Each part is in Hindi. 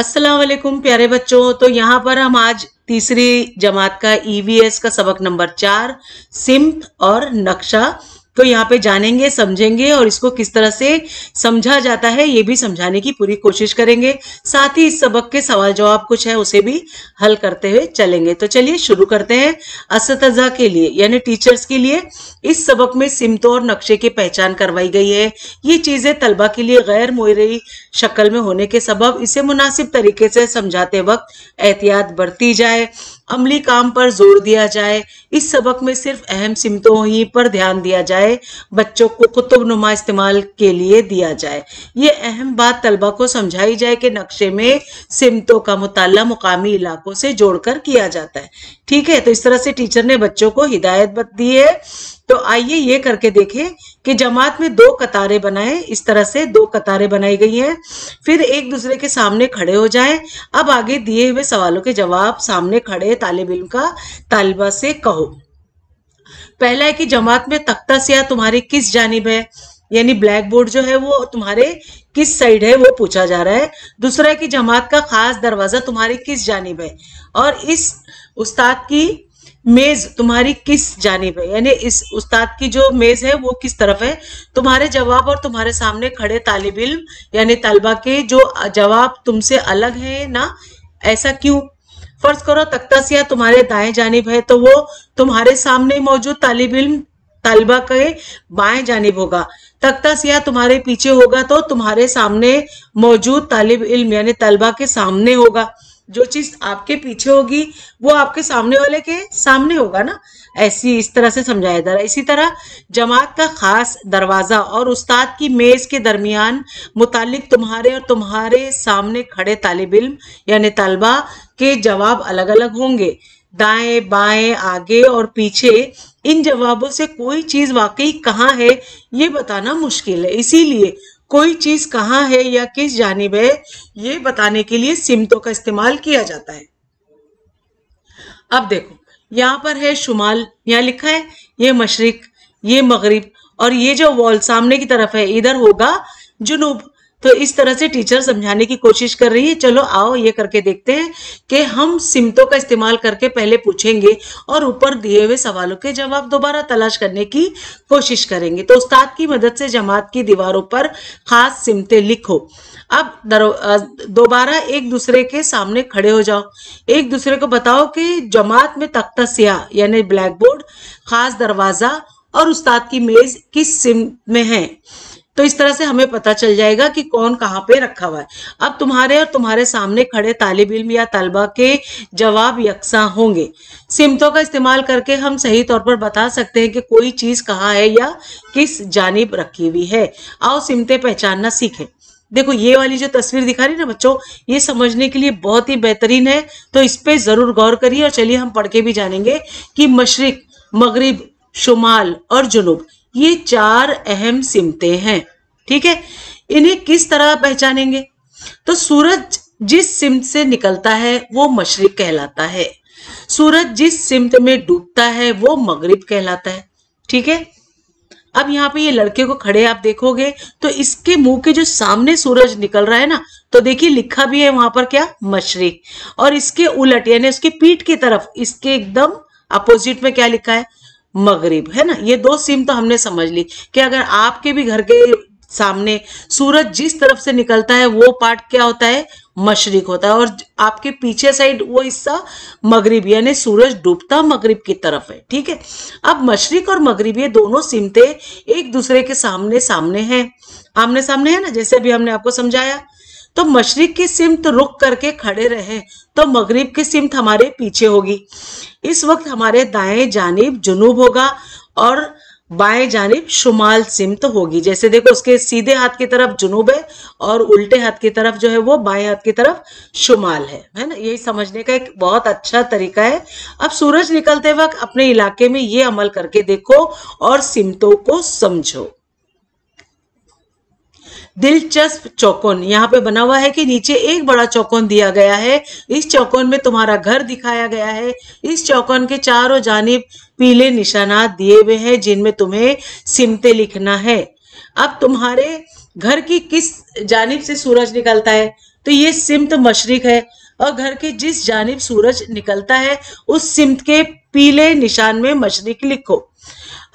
अस्सलाम वालेकुम प्यारे बच्चों तो यहाँ पर हम आज तीसरी जमात का ईवीएस e का सबक नंबर चार सिम्प और नक्शा तो यहाँ पे जानेंगे समझेंगे और इसको किस तरह से समझा जाता है ये भी समझाने की पूरी कोशिश करेंगे साथ ही इस सबक के सवाल जवाब कुछ है उसे भी हल करते हुए चलेंगे तो चलिए शुरू करते हैं असतजा के लिए यानी टीचर्स के लिए इस सबक में सिमतों और नक्शे की पहचान करवाई गई है ये चीजें तलबा के लिए गैर मोयरई शक्ल में होने के सबब इसे मुनासिब तरीके से समझाते वक्त एहतियात बरती जाए अमली काम पर जोर दिया जाए इस सबक में सिर्फ अहम सिमतों ही पर ध्यान दिया जाए बच्चों को कुतुब नुमा इस्तेमाल के लिए दिया जाए ये अहम बात तलबा को समझाई जाए कि नक्शे में सिमतों का मुताल मुकामी इलाकों से जोड़कर किया जाता है ठीक है तो इस तरह से टीचर ने बच्चों को हिदायत दी है तो आइए ये करके देखें कि जमात में दो कतारें बनाएं इस तरह से दो कतारें बनाई गई हैं फिर एक दूसरे के सामने खड़े हो जाएं अब आगे दिए हुए सवालों के जवाब सामने खड़े तालब इम का तालबा से कहो पहला है कि जमात में तख्ता सिया तुम्हारी किस जानब है यानी ब्लैक बोर्ड जो है वो तुम्हारे किस साइड है वो पूछा जा रहा है दूसरा है कि जमात का खास दरवाजा तुम्हारी किस जानब है और इस उस्ताद की मेज तुम्हारी किस जानब है यानी इस उस्ताद की जो मेज है वो किस तरफ है तुम्हारे जवाब और तुम्हारे सामने खड़े तालिब इल्म यानी तलबा के जो जवाब तुमसे अलग है ना ऐसा क्यों फर्ज करो तख्ता सिया तुम्हारे दाएं जानिब है तो वो तुम्हारे सामने मौजूद तालिब इल्म तलबा के बाएं जानिब होगा तख्ता सिया तुम्हारे पीछे होगा तो तुम्हारे सामने मौजूद तालिब इल्म यानी तलबा के सामने होगा जो चीज आपके पीछे होगी वो आपके सामने वाले के सामने होगा ना ऐसी इस तरह से समझाया जा रहा है इसी तरह जमात का खास दरवाज़ा और उस्ताद की मेज़ के दरमियान मुतालिक तुम्हारे और तुम्हारे सामने खड़े तालब इम यानि तलबा के जवाब अलग अलग होंगे दाएं बाएं आगे और पीछे इन जवाबों से कोई चीज़ वाकई कहाँ है ये बताना मुश्किल है इसीलिए कोई चीज कहाँ है या किस जानब है ये बताने के लिए सिमतों का इस्तेमाल किया जाता है अब देखो यहाँ पर है शुमाल यहाँ लिखा है ये मशरक ये मगरब और ये जो वॉल सामने की तरफ है इधर होगा जुनूब तो इस तरह से टीचर समझाने की कोशिश कर रही है चलो आओ ये करके देखते हैं कि हम सिमतों का इस्तेमाल करके पहले पूछेंगे और ऊपर दिए हुए सवालों के जवाब दोबारा तलाश करने की कोशिश करेंगे तो उस्ताद की मदद से जमात की दीवारों पर खास सिमतें लिखो अब दोबारा एक दूसरे के सामने खड़े हो जाओ एक दूसरे को बताओ कि जमात में तख्ता सिया यानी ब्लैक बोर्ड खास दरवाजा और उस्ताद की मेज किस सिम में है तो इस तरह से हमें पता चल जाएगा कि कौन कहाँ पे रखा हुआ है अब तुम्हारे और तुम्हारे सामने खड़े तालिब इल्म या तलबा के जवाब यकसा होंगे सिमतों का इस्तेमाल करके हम सही तौर पर बता सकते हैं कि कोई चीज़ कहाँ है या किस जानिब रखी हुई है आओ सिमतें पहचानना सीखें देखो ये वाली जो तस्वीर दिखा रही ना बच्चों ये समझने के लिए बहुत ही बेहतरीन है तो इस पर ज़रूर गौर करिए और चलिए हम पढ़ के भी जानेंगे कि मशरक मगरब शुमाल और जुनूब ये चार अहम सिमते हैं ठीक है इन्हें किस तरह पहचानेंगे तो सूरज जिस सिमत से निकलता है वो मशरक कहलाता है सूरज जिस सिमत में डूबता है वो मगरिब कहलाता है ठीक है अब यहाँ पे ये लड़के को खड़े आप देखोगे तो इसके मुंह के जो सामने सूरज निकल रहा है ना तो देखिए लिखा भी है वहां पर क्या मशरक और इसके उलट यानी उसकी पीठ की तरफ इसके एकदम अपोजिट में क्या लिखा है मगरिब है ना ये दो सिम तो हमने समझ ली कि अगर आपके भी घर के सामने सूरज जिस तरफ से निकलता है वो पार्ट क्या होता है मशरक होता है और आपके पीछे साइड वो हिस्सा मगरिब यानी सूरज डूबता मगरिब की तरफ है ठीक है अब मशरक और मगरिब ये दोनों सिमतें एक दूसरे के सामने सामने हैं आमने सामने है ना जैसे अभी हमने आपको समझाया तो मशरक की सिमत तो रुक करके खड़े रहे तो मगरब की सिमत हमारे पीछे होगी इस वक्त हमारे दाएं जानब जुनूब होगा और बाएं जानब शुमाल सिमत होगी जैसे देखो उसके सीधे हाथ की तरफ जुनूब है और उल्टे हाथ की तरफ जो है वो बाएं हाथ की तरफ शुमाल है है ना यही समझने का एक बहुत अच्छा तरीका है अब सूरज निकलते वक्त अपने इलाके में ये अमल करके देखो और सिमतों को समझो दिलचस्प चौकोन यहाँ पे बना हुआ है कि नीचे एक बड़ा चौकोन दिया गया है इस चौकोन में तुम्हारा घर दिखाया गया है इस चौकोन के चारों जानब पीले निशाना दिए हुए हैं जिनमें तुम्हें सिमते लिखना है अब तुम्हारे घर की किस जानब से सूरज निकलता है तो ये सिमत मशरक है और घर के जिस जानब सूरज निकलता है उस सिमत के पीले निशान में मशरक लिखो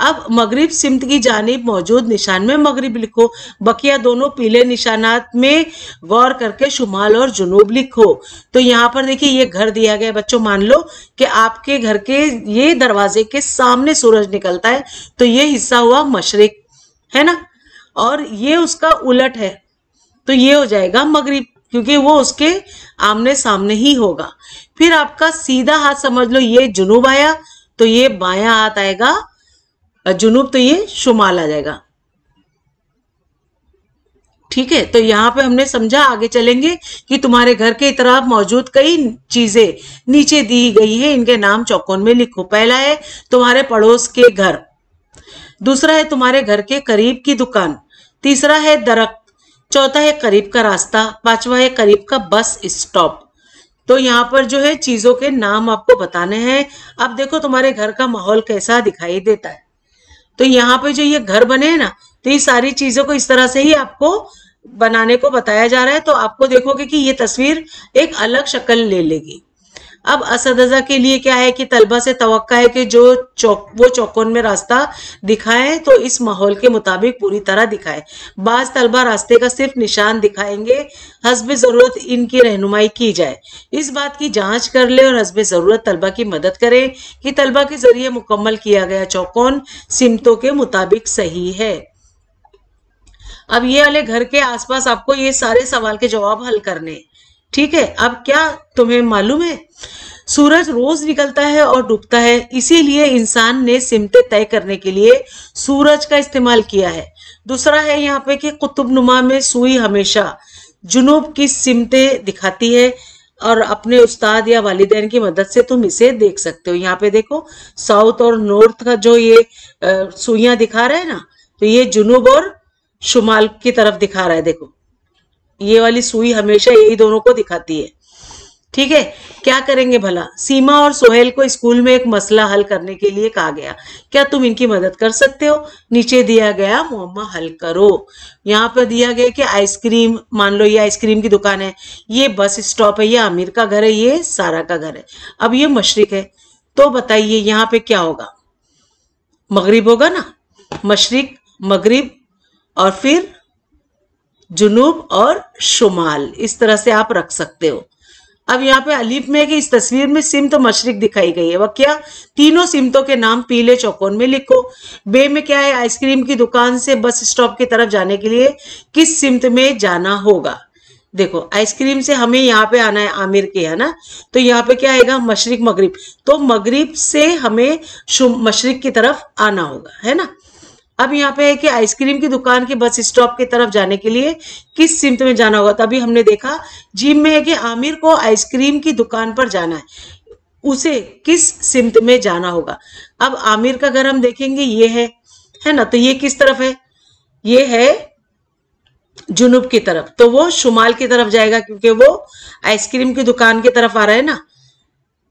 अब मगरिब सिमत की जानब मौजूद निशान में मगरिब लिखो बकिया दोनों पीले निशानात में गौर करके शुमाल और जुनूब लिखो तो यहाँ पर देखिए ये घर दिया गया बच्चों मान लो कि आपके घर के ये दरवाजे के सामने सूरज निकलता है तो ये हिस्सा हुआ मशरक है ना और ये उसका उलट है तो ये हो जाएगा मगरिब क्योंकि वो उसके आमने सामने ही होगा फिर आपका सीधा हाथ समझ लो ये जुनूब आया तो ये बाया हाथ आएगा जुनूब तो ये शुमाल आ जाएगा ठीक है तो यहाँ पे हमने समझा आगे चलेंगे कि तुम्हारे घर के तरफ मौजूद कई चीजें नीचे दी गई है इनके नाम चौकोन में लिखो पहला है तुम्हारे पड़ोस के घर दूसरा है तुम्हारे घर के करीब की दुकान तीसरा है दरख्त चौथा है करीब का रास्ता पांचवा है करीब का बस स्टॉप तो यहाँ पर जो है चीजों के नाम आपको बताने हैं अब देखो तुम्हारे घर का माहौल कैसा दिखाई देता है तो यहाँ पे जो ये घर बने हैं ना तो ये सारी चीजों को इस तरह से ही आपको बनाने को बताया जा रहा है तो आपको देखोगे कि ये तस्वीर एक अलग शक्ल ले लेगी अब असदजा के लिए क्या है कि तलबा से तो है कि जो चौक वो चौकोन में रास्ता दिखाएं तो इस माहौल के मुताबिक पूरी तरह दिखाएं बाज तलबा रास्ते का सिर्फ निशान दिखाएंगे हसब ज़रूरत इनकी रहनुमाई की जाए इस बात की जांच कर ले और हसब ज़रूरत तलबा की मदद करें कि तलबा के ज़रिए मुकम्मल किया गया चौकोन सिमतों के मुताबिक सही है अब ये वाले घर के आसपास आपको ये सारे सवाल के जवाब हल करने हैं ठीक है अब क्या तुम्हें मालूम है सूरज रोज निकलता है और डूबता है इसीलिए इंसान ने सिमटे तय करने के लिए सूरज का इस्तेमाल किया है दूसरा है यहाँ पे कि कुतुब नुमा में सुई हमेशा जुनूब की सिमटे दिखाती है और अपने उस्ताद या वालदेन की मदद से तुम इसे देख सकते हो यहाँ पे देखो साउथ और नॉर्थ का जो ये सुइया दिखा रहा है ना तो ये जुनूब और शुमाल की तरफ दिखा रहा है देखो ये वाली सुई हमेशा यही दोनों को दिखाती है ठीक है क्या करेंगे भला सीमा और सोहेल को स्कूल में एक मसला हल करने के लिए कहा गया क्या तुम इनकी मदद कर सकते हो नीचे दिया गया मोहम्मा हल करो यहाँ पर दिया गया कि आइसक्रीम मान लो ये आइसक्रीम की दुकान है ये बस स्टॉप है ये आमिर का घर है ये सारा का घर है अब ये मशरक है तो बताइए यहाँ पे क्या होगा मगरिब होगा ना मशरक मगरिब और फिर जुनूब और शुमाल इस तरह से आप रख सकते हो अब यहाँ पे अलीफ में है कि इस तस्वीर में सिमत तो मशरक दिखाई गई है वह क्या तीनों सिमतों के नाम पीले चौकोन में लिखो बे में क्या है आइसक्रीम की दुकान से बस स्टॉप की तरफ जाने के लिए किस सिमत में जाना होगा देखो आइसक्रीम से हमें यहाँ पे आना है आमिर के है ना तो यहाँ पे क्या आएगा मशरक मगरिब तो मगरिब से हमें मशरक की तरफ आना होगा है ना अब यहाँ पे है कि आइसक्रीम की दुकान के बस स्टॉप की तरफ जाने के लिए किस सिमत में जाना होगा तभी हमने देखा जिम में है कि आमिर को आइसक्रीम की दुकान पर जाना है उसे किस सिमत में जाना होगा अब आमिर का घर हम देखेंगे ये है है ना तो ये किस तरफ है ये है जुनूब की तरफ तो वो शुमाल की तरफ जाएगा क्योंकि वो आइसक्रीम की दुकान की तरफ आ रहा है ना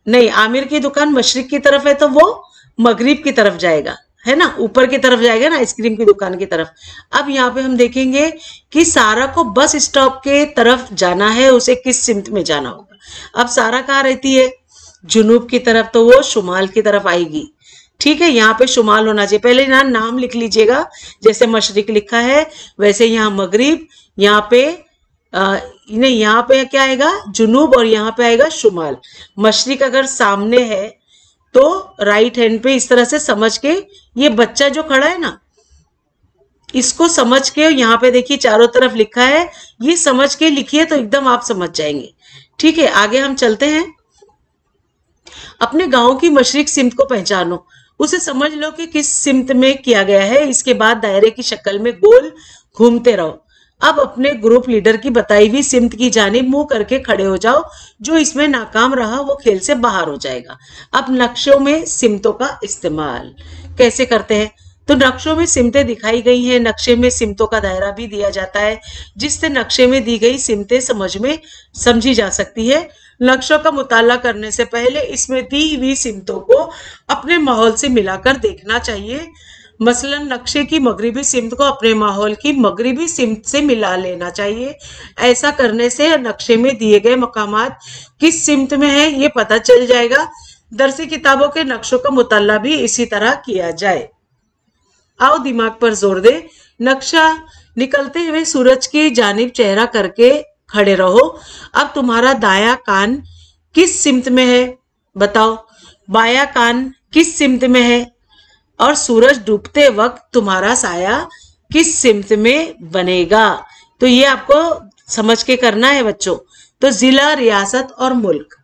नहीं आमिर की दुकान मशरक की तरफ है तो वो मगरिब की तरफ जाएगा है ना ऊपर की तरफ जाएगा ना आइसक्रीम की दुकान की तरफ अब यहाँ पे हम देखेंगे कि सारा को बस स्टॉप के तरफ जाना है उसे किस सिमत में जाना होगा अब सारा कहाँ रहती है जुनूब की तरफ तो वो शुमाल की तरफ आएगी ठीक है यहाँ पे शुमाल होना चाहिए पहले ना नाम लिख लीजिएगा जैसे मशरक लिखा है वैसे यहाँ मगरिब यहाँ पे नहीं यहाँ पे क्या आएगा जुनूब और यहाँ पे आएगा शुमाल मशरक अगर सामने है तो राइट हैंड पे इस तरह से समझ के ये बच्चा जो खड़ा है ना इसको समझ के यहाँ पे देखिए चारों तरफ लिखा है ये समझ के लिखिए तो एकदम आप समझ जाएंगे ठीक है आगे हम चलते हैं अपने गांव की मशरक सिमत को पहचानो उसे समझ लो कि किस सिमत में किया गया है इसके बाद दायरे की शक्ल में गोल घूमते रहो अब अपने ग्रुप लीडर की बताई हुई सिमत की जानब मुंह करके खड़े हो जाओ जो इसमें नाकाम रहा वो खेल से बाहर हो जाएगा अब नक्शों में सिमतों का इस्तेमाल कैसे करते हैं तो नक्शों में सिमतें दिखाई गई हैं नक्शे में सिमतों का दायरा भी दिया जाता है जिससे नक्शे में दी गई सिमतें समझ में समझी जा सकती है नक्शों का मुताला करने से पहले इसमें दी हुई सिमतों को अपने माहौल से मिलाकर देखना चाहिए मसलन नक्शे की मगरबी सिमत को अपने माहौल की मगरबी सिमत से मिला लेना चाहिए ऐसा करने से नक्शे में दिए गए मकाम किस सिमत में है ये पता चल जाएगा दरसी किताबों के नक्शों का मुताला भी इसी तरह किया जाए आओ दिमाग पर जोर दे नक्शा निकलते हुए सूरज की जानब चेहरा करके खड़े रहो अब तुम्हारा दाया कान किस सिमत में है बताओ बाया कान किस सिमत में है और सूरज डूबते वक्त तुम्हारा साया किस सिमत में बनेगा तो ये आपको समझ के करना है बच्चों तो जिला रियासत और मुल्क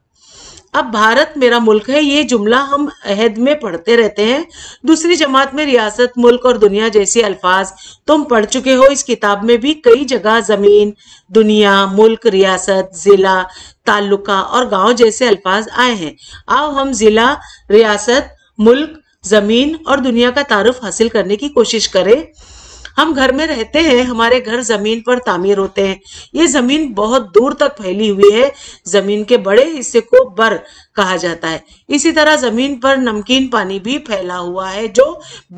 अब भारत मेरा मुल्क है ये जुमला हम अहद में पढ़ते रहते हैं दूसरी जमात में रियासत मुल्क और दुनिया जैसे अल्फाज तुम पढ़ चुके हो इस किताब में भी कई जगह जमीन दुनिया मुल्क रियासत जिला ताल्लुका और गांव जैसे अल्फाज आए हैं अब हम जिला रियासत मुल्क ज़मीन और दुनिया का तारुफ हासिल करने की कोशिश करें हम घर में रहते हैं हमारे घर जमीन पर तामीर होते हैं ये जमीन बहुत दूर तक फैली हुई है जमीन के बड़े हिस्से को बर कहा जाता है इसी तरह जमीन पर नमकीन पानी भी फैला हुआ है जो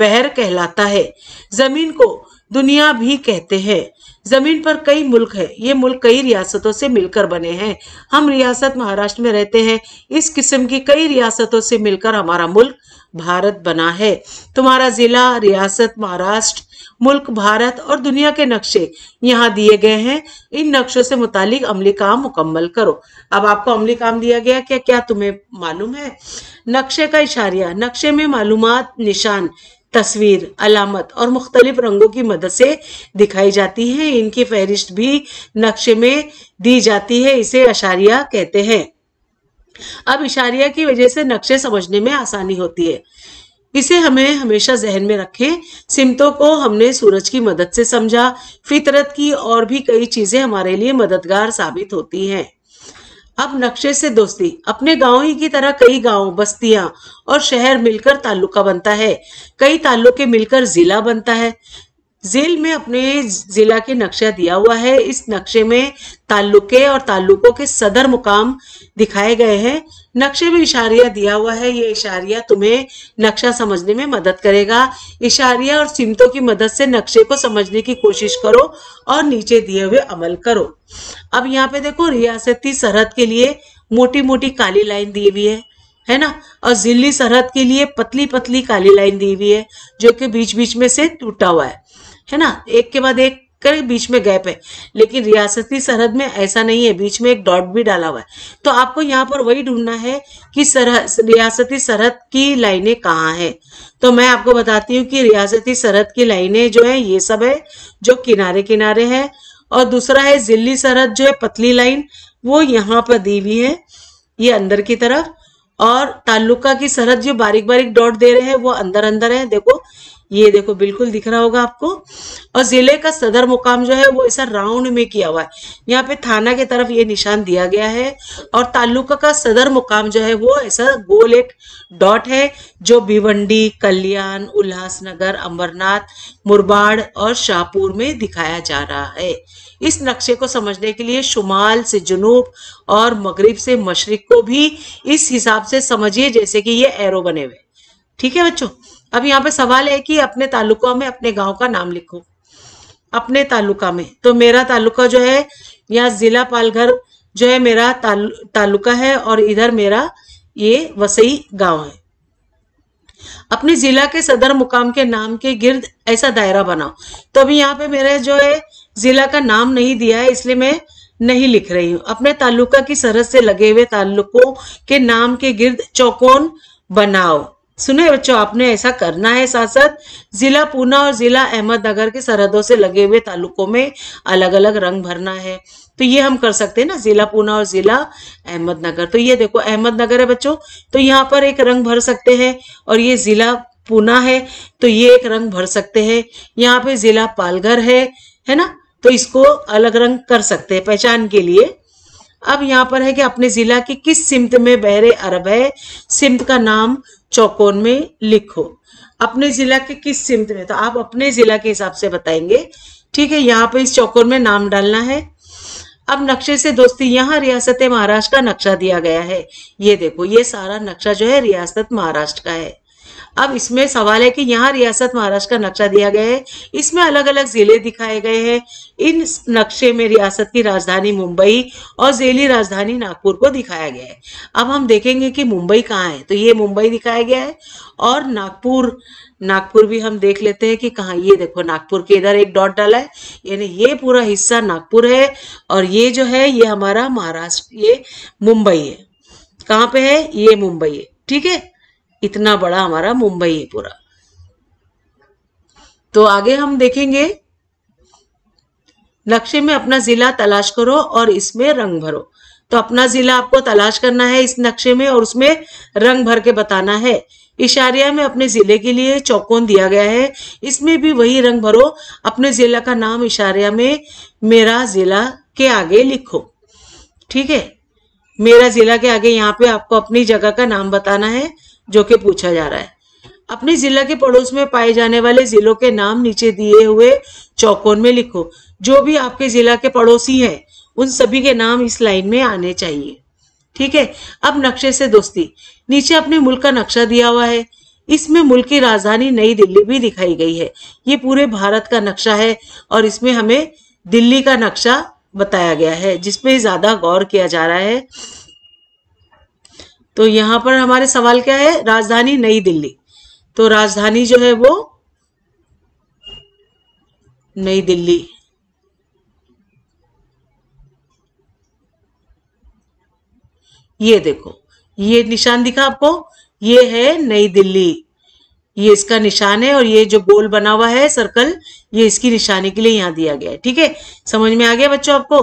बहर कहलाता है जमीन को दुनिया भी कहते हैं जमीन पर कई मुल्क है ये मुल्क कई रियासतों से मिलकर बने हैं हम रियासत महाराष्ट्र में रहते हैं इस किस्म की कई रियासतों से मिलकर हमारा मुल्क भारत बना है तुम्हारा जिला रियासत महाराष्ट्र मुल्क भारत और दुनिया के नक्शे यहाँ दिए गए हैं इन नक्शों से मुतालिक अमली काम मुकम्मल करो अब आपको अमली काम दिया गया क्या क्या तुम्हें मालूम है नक्शे का इशारिया नक्शे में मालूम निशान तस्वीर अलामत और मुख्तलिफ रंगों की मदद से दिखाई जाती है इनकी फहरिस्त भी नक्शे में दी जाती है इसे अशारिया कहते हैं अब इशारिया की वजह से नक्शे समझने में आसानी होती है इसे हमें हमेशा जहन में रखें सिमतों को हमने सूरज की मदद से समझा फितरत की और भी कई चीजें हमारे लिए मददगार साबित होती हैं अब नक्शे से दोस्ती अपने गांव ही की तरह कई गांव बस्तियां और शहर मिलकर तालुका बनता है कई तालुके मिलकर जिला बनता है जेल में अपने जिला के नक्शा दिया हुआ है इस नक्शे में ताल्लुके और ताल्लुकों के सदर मुकाम दिखाए गए हैं नक्शे में इशारिया दिया हुआ है ये इशारिया तुम्हें नक्शा समझने में मदद करेगा इशारिया और सिमतों की मदद से नक्शे को समझने की कोशिश करो और नीचे दिए हुए अमल करो अब यहाँ पे देखो रियासती सरहद के लिए मोटी मोटी काली लाइन दी हुई है है ना और जिली सरहद के लिए पतली पतली काली लाइन दी हुई है जो कि बीच बीच में से टूटा हुआ है है ना एक के बाद एक कर बीच में गैप है लेकिन रियासती सरहद में ऐसा नहीं है बीच में एक डॉट भी डाला हुआ है तो आपको यहाँ पर वही ढूंढना है कि सरहद रियासती सरहद की लाइनें कहाँ हैं तो मैं आपको बताती हूँ कि रियासती सरहद की लाइनें जो है ये सब है जो किनारे किनारे है और दूसरा है जिली सरहद जो है पतली लाइन वो यहाँ पर दी हुई है ये अंदर की तरफ और ताल्लुका की सरहद जो बारीक बारीक डॉट दे रहे हैं वो अंदर अंदर है देखो ये देखो बिल्कुल दिख रहा होगा आपको और जिले का सदर मुकाम जो है वो ऐसा राउंड में किया हुआ है यहाँ पे थाना के तरफ ये निशान दिया गया है और तालुका का सदर मुकाम जो है वो ऐसा गोल एक डॉट है जो भिवंडी कल्याण उल्लासनगर अमरनाथ मुरबाड़ और शाहपुर में दिखाया जा रहा है इस नक्शे को समझने के लिए शुमाल से जुनूब और मगरिब से मशरक को भी इस हिसाब से समझिए जैसे कि ये एरो बने हुए ठीक है बच्चों अब यहाँ पे सवाल है कि अपने तालुका में अपने गांव का नाम लिखो अपने तालुका में तो मेरा तालुका जो है यहाँ जिला पालघर जो है मेरा तालु, तालुका है और इधर मेरा ये वसई गांव है अपने जिला के सदर मुकाम के नाम के गिर्द ऐसा दायरा बनाओ तो अभी यहाँ पे मेरे जो है जिला का नाम नहीं दिया है इसलिए मैं नहीं लिख रही हूँ अपने तालुका की सरहद से लगे हुए ताल्लुकों के नाम के गिर्द चौकोन बनाओ सुने बच्चों आपने ऐसा करना है साथ साथ जिला पूना और जिला अहमदनगर के सरहदों से लगे हुए तालुकों में अलग अलग रंग भरना है तो ये हम कर सकते हैं ना जिला पूना और जिला अहमदनगर तो ये देखो अहमदनगर है बच्चों तो यहाँ पर एक रंग भर सकते हैं और ये जिला पूना है तो ये एक रंग भर सकते हैं यहाँ पे जिला पालघर है है ना तो इसको अलग रंग कर सकते हैं पहचान के लिए अब यहाँ पर है कि अपने जिला की किस सिमत में बहरे अरब है सिमत का नाम चौकोन में लिखो अपने जिला के किस सिमत में तो आप अपने जिला के हिसाब से बताएंगे ठीक है यहाँ पे इस चौकोन में नाम डालना है अब नक्शे से दोस्ती यहाँ रियासत महाराष्ट्र का नक्शा दिया गया है ये देखो ये सारा नक्शा जो है रियासत महाराष्ट्र का है अब इसमें सवाल है कि यहाँ रियासत महाराष्ट्र का नक्शा दिया गया है इसमें अलग अलग जिले दिखाए गए हैं इन नक्शे में रियासत की राजधानी मुंबई और जेली राजधानी नागपुर को दिखाया गया है अब हम देखेंगे कि मुंबई कहाँ है तो ये मुंबई दिखाया गया है और नागपुर नागपुर भी हम देख लेते हैं कि कहाँ ये देखो नागपुर के इधर एक डॉट डाला है यानी ये पूरा हिस्सा नागपुर है और ये जो है ये हमारा महाराष्ट्र ये मुंबई है कहाँ पे है ये मुंबई है ठीक है इतना बड़ा हमारा मुंबई है पूरा तो आगे हम देखेंगे नक्शे में अपना जिला तलाश करो और इसमें रंग भरो तो अपना जिला आपको तलाश करना है इस नक्शे में और उसमें रंग भर के बताना है इशारिया में अपने जिले के लिए चौकोन दिया गया है इसमें भी वही रंग भरो अपने जिला का नाम इशारिया में मेरा जिला के आगे लिखो ठीक है मेरा जिला के आगे यहाँ पे आपको अपनी जगह का नाम बताना है जो कि पूछा जा रहा है अपने जिला के पड़ोस में पाए जाने वाले जिलों के नाम नीचे दिए हुए चौकोन में लिखो जो भी आपके जिला के पड़ोसी हैं उन सभी के नाम इस लाइन में आने चाहिए ठीक है अब नक्शे से दोस्ती नीचे अपने मुल्क का नक्शा दिया हुआ है इसमें मुल्क की राजधानी नई दिल्ली भी दिखाई गई है ये पूरे भारत का नक्शा है और इसमें हमें दिल्ली का नक्शा बताया गया है जिसपे ज्यादा गौर किया जा रहा है तो यहां पर हमारे सवाल क्या है राजधानी नई दिल्ली तो राजधानी जो है वो नई दिल्ली ये देखो ये निशान दिखा आपको ये है नई दिल्ली ये इसका निशान है और ये जो गोल बना हुआ है सर्कल ये इसकी निशानी के लिए यहाँ दिया गया है ठीक है समझ में आ गया बच्चों आपको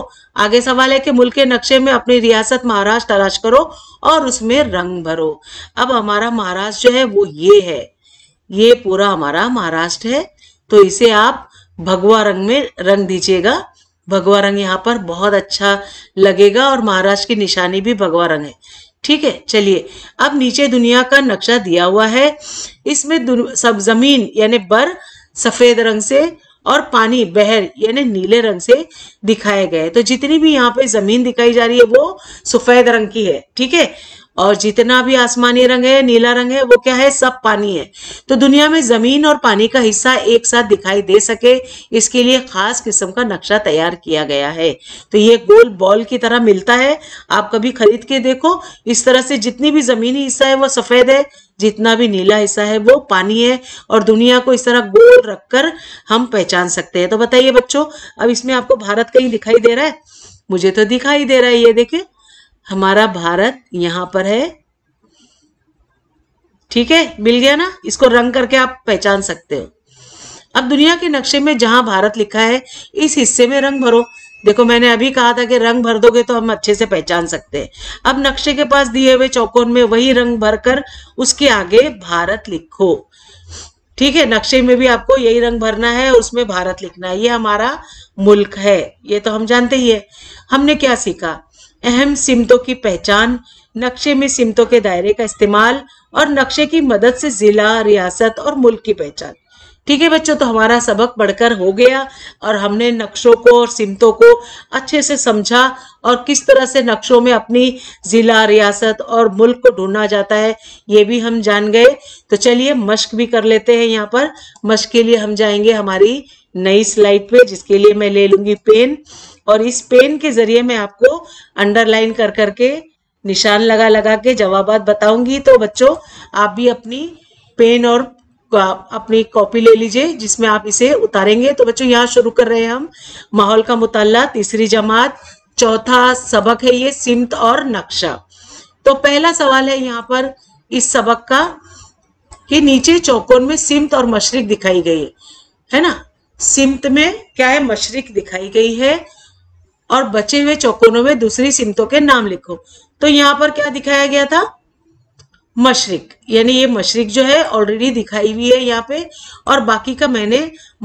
आगे सवाल है कि मुल्क के नक्शे में अपनी रियासत महाराष्ट्र तलाश करो और उसमें रंग भरो अब हमारा महाराष्ट्र जो है वो ये है ये पूरा हमारा महाराष्ट्र है तो इसे आप भगवा रंग में रंग दीजिएगा भगवा रंग यहाँ पर बहुत अच्छा लगेगा और महाराष्ट्र की निशानी भी भगवा रंग है ठीक है चलिए अब नीचे दुनिया का नक्शा दिया हुआ है इसमें सब जमीन यानी बर सफेद रंग से और पानी बहर यानी नीले रंग से दिखाए गए तो जितनी भी यहाँ पे जमीन दिखाई जा रही है वो सफेद रंग की है ठीक है और जितना भी आसमानी रंग है नीला रंग है वो क्या है सब पानी है तो दुनिया में जमीन और पानी का हिस्सा एक साथ दिखाई दे सके इसके लिए खास किस्म का नक्शा तैयार किया गया है तो ये गोल बॉल की तरह मिलता है आप कभी खरीद के देखो इस तरह से जितनी भी जमीनी हिस्सा है वो सफेद है जितना भी नीला हिस्सा है वो पानी है और दुनिया को इस तरह गोल रखकर हम पहचान सकते हैं तो बताइए बच्चों अब इसमें आपको भारत कहीं दिखाई दे रहा है मुझे तो दिखाई दे रहा है ये देखिए हमारा भारत यहां पर है ठीक है मिल गया ना इसको रंग करके आप पहचान सकते हो अब दुनिया के नक्शे में जहां भारत लिखा है इस हिस्से में रंग भरो देखो मैंने अभी कहा था कि रंग भर दोगे तो हम अच्छे से पहचान सकते हैं अब नक्शे के पास दिए हुए चौकोन में वही रंग भरकर उसके आगे भारत लिखो ठीक है नक्शे में भी आपको यही रंग भरना है और उसमें भारत लिखना है ये हमारा मुल्क है ये तो हम जानते ही है हमने क्या सीखा अहम सिमतों की पहचान नक्शे में सिमतों के दायरे का इस्तेमाल और नक्शे की मदद से जिला रियासत और मुल्क की पहचान ठीक है बच्चों तो हमारा सबक बढ़कर हो गया और हमने नक्शों को और सिमतों को अच्छे से समझा और किस तरह से नक्शों में अपनी जिला रियासत और मुल्क को ढूंढना जाता है ये भी हम जान गए तो चलिए मश्क भी कर लेते हैं यहाँ पर मश्क के लिए हम जाएंगे हमारी नई स्लाइड पे जिसके लिए मैं ले लूंगी पेन और इस पेन के जरिए मैं आपको अंडरलाइन कर करके निशान लगा लगा के जवाब बताऊंगी तो बच्चों आप भी अपनी पेन और अपनी कॉपी ले लीजिए जिसमें आप इसे उतारेंगे तो बच्चों यहाँ शुरू कर रहे हैं हम माहौल का मुताला तीसरी जमात चौथा सबक है ये सिमत और नक्शा तो पहला सवाल है यहाँ पर इस सबक का कि नीचे चौकोन में सिमत और मशरक दिखाई गई है ना सिमत में क्या है मशरक दिखाई गई है और बचे हुए चौकोनों में दूसरी सिमतों के नाम लिखो तो यहाँ पर क्या दिखाया गया था मशरक यानी ये मशरक जो है ऑलरेडी दिखाई हुई है यहाँ पे और बाकी का मैंने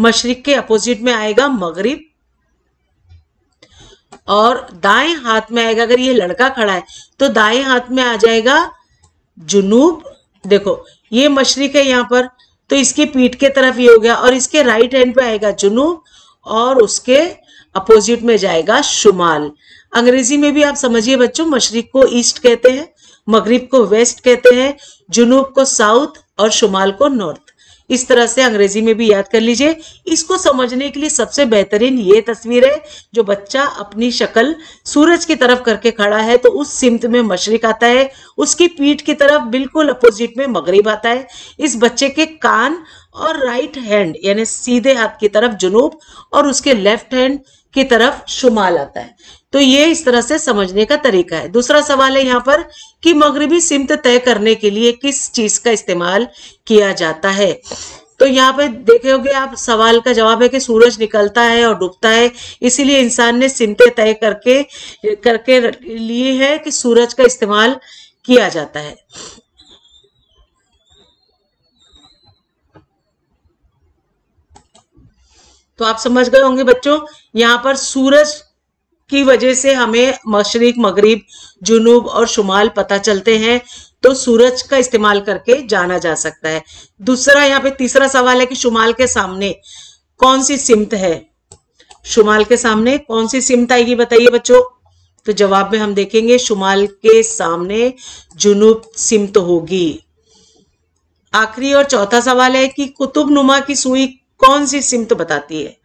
मशरक के अपोजिट में आएगा मगरिब और दाएं हाथ में आएगा अगर ये लड़का खड़ा है तो दाएं हाथ में आ जाएगा जुनूब देखो ये मशरक है यहाँ पर तो इसकी पीठ के तरफ ये हो गया और इसके राइट हैंड पे आएगा जुनूब और उसके अपोजिट में जाएगा शुमाल अंग्रेजी में भी आप समझिए बच्चों मशरक को ईस्ट कहते हैं मगरिब को वेस्ट कहते हैं जुनूब को साउथ और शुमाल को नॉर्थ इस तरह से अंग्रेजी में भी याद कर लीजिए इसको समझने के लिए सबसे बेहतरीन ये तस्वीर है जो बच्चा अपनी शक्ल सूरज की तरफ करके खड़ा है तो उस सिमत में मशरक आता है उसकी पीठ की तरफ बिल्कुल अपोजिट में मगरिब आता है इस बच्चे के कान और राइट हैंड यानी सीधे हाथ की तरफ जुनूब और उसके लेफ्ट हैंड की तरफ शुमाल आता है तो ये इस तरह से समझने का तरीका है दूसरा सवाल है यहाँ पर कि मगरबी सिमत तय करने के लिए किस चीज का इस्तेमाल किया जाता है तो यहाँ पे देखे होगे आप सवाल का जवाब है कि सूरज निकलता है और डूबता है इसीलिए इंसान ने सिमतें तय करके करके लिए है कि सूरज का इस्तेमाल किया जाता है तो आप समझ गए होंगे बच्चों यहाँ पर सूरज की वजह से हमें मशरक मगरब जुनूब और शुमाल पता चलते हैं तो सूरज का इस्तेमाल करके जाना जा सकता है दूसरा यहाँ पे तीसरा सवाल है कि शुमाल के सामने कौन सी सिमत है शुमाल के सामने कौन सी सिमत आएगी बताइए बच्चों तो जवाब में हम देखेंगे शुमाल के सामने जुनूब सिमत होगी आखिरी और चौथा सवाल है कि कुतुब नुमा की सुई कौन सी सिमत बताती है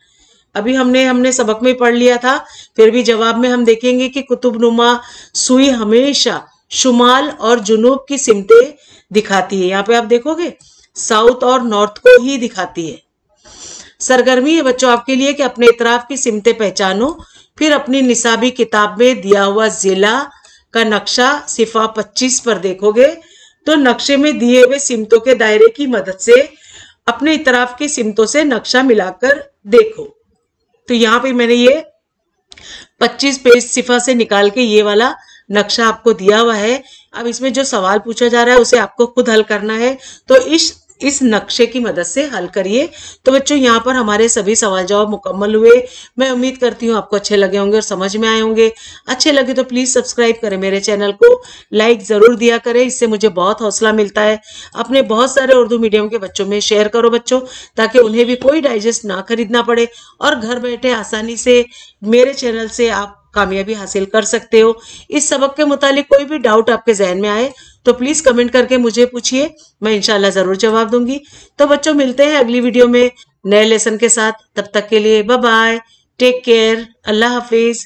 अभी हमने हमने सबक में पढ़ लिया था फिर भी जवाब में हम देखेंगे कि कुतुब नुमा सुई हमेशा शुमाल और जुनूब की सिमटे दिखाती है यहाँ पे आप देखोगे साउथ और नॉर्थ को ही दिखाती है सरगर्मी है बच्चों आपके लिए कि अपने इतराफ की सिमतें पहचानो फिर अपनी निसाबी किताब में दिया हुआ जिला का नक्शा सिफा 25 पर देखोगे तो नक्शे में दिए हुए सिमतों के दायरे की मदद से अपने इतराफ की सिमतों से नक्शा मिलाकर देखो तो यहाँ पे मैंने ये 25 पेज सिफा से निकाल के ये वाला नक्शा आपको दिया हुआ है अब इसमें जो सवाल पूछा जा रहा है उसे आपको खुद हल करना है तो इस इस नक्शे की मदद से हल करिए तो बच्चों यहाँ पर हमारे सभी सवाल जवाब मुकम्मल हुए मैं उम्मीद करती हूँ आपको अच्छे लगे होंगे और समझ में आए होंगे अच्छे लगे तो प्लीज़ सब्सक्राइब करें मेरे चैनल को लाइक ज़रूर दिया करें इससे मुझे बहुत हौसला मिलता है अपने बहुत सारे उर्दू मीडियम के बच्चों में शेयर करो बच्चों ताकि उन्हें भी कोई डाइजेस्ट ना खरीदना पड़े और घर बैठे आसानी से मेरे चैनल से आप कामयाबी हासिल कर सकते हो इस सबक के मुतालिक कोई भी डाउट आपके जहन में आए तो प्लीज कमेंट करके मुझे पूछिए मैं इनशाला जरूर जवाब दूंगी तो बच्चों मिलते हैं अगली वीडियो में नए लेसन के साथ तब तक के लिए बाय टेक केयर अल्लाह हाफिज